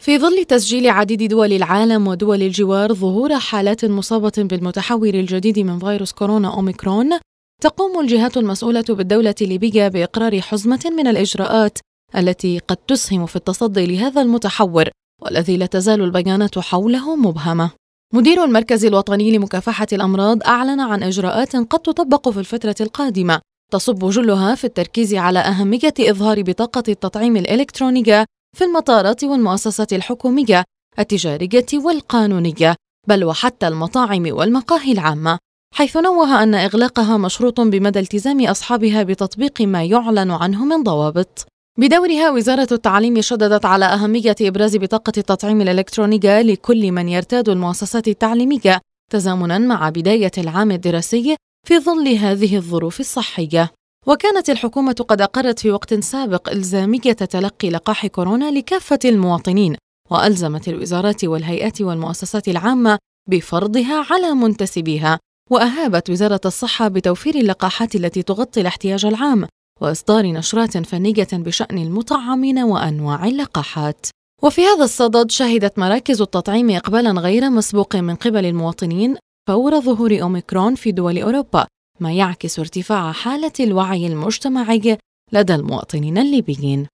في ظل تسجيل عديد دول العالم ودول الجوار ظهور حالات مصابة بالمتحور الجديد من فيروس كورونا أوميكرون، تقوم الجهات المسؤولة بالدولة الليبية بإقرار حزمة من الإجراءات التي قد تسهم في التصدي لهذا المتحور والذي لا تزال البيانات حوله مبهمة. مدير المركز الوطني لمكافحة الأمراض أعلن عن إجراءات قد تطبق في الفترة القادمة تصب جلها في التركيز على أهمية إظهار بطاقة التطعيم الإلكترونية في المطارات والمؤسسات الحكومية التجارية والقانونية بل وحتى المطاعم والمقاهي العامة حيث نوه أن إغلاقها مشروط بمدى التزام أصحابها بتطبيق ما يعلن عنه من ضوابط بدورها وزارة التعليم شددت على أهمية إبراز بطاقة التطعيم الإلكترونية لكل من يرتاد المؤسسات التعليمية تزامنا مع بداية العام الدراسي في ظل هذه الظروف الصحية وكانت الحكومة قد أقرت في وقت سابق إلزامية تلقي لقاح كورونا لكافة المواطنين، وألزمت الوزارات والهيئات والمؤسسات العامة بفرضها على منتسبيها، وأهابت وزارة الصحة بتوفير اللقاحات التي تغطي الاحتياج العام، وإصدار نشرات فنية بشأن المطعمين وأنواع اللقاحات. وفي هذا الصدد شهدت مراكز التطعيم إقبالا غير مسبوق من قبل المواطنين فور ظهور أوميكرون في دول أوروبا ما يعكس ارتفاع حالة الوعي المجتمعي لدى المواطنين الليبيين